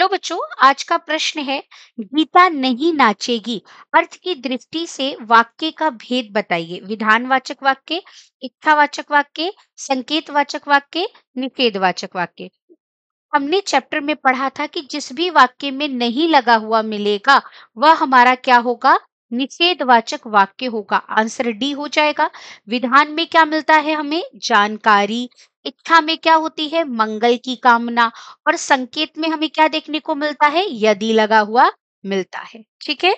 hello बच्चों आज का प्रश्न है गीता नहीं नाचेगी अर्थ की दृष्टि से वाक्य का भेद बताइए विधानवाचक वाक्य इच्छावाचक वाक्य संकेतवाचक वाक्य निषेधवाचक वाक्य हमने चैप्टर में पढ़ा था कि जिस भी वाक्य में नहीं लगा हुआ मिलेगा वह हमारा क्या होगा निषेधवाचक वाक्य होगा आंसर डी हो जाएगा विधान में क्या मिलता है हमें जानकारी इच्छा में क्या होती है मंगल की कामना और संकेत में हमें क्या देखने को मिलता है यदि लगा हुआ मिलता है ठीक है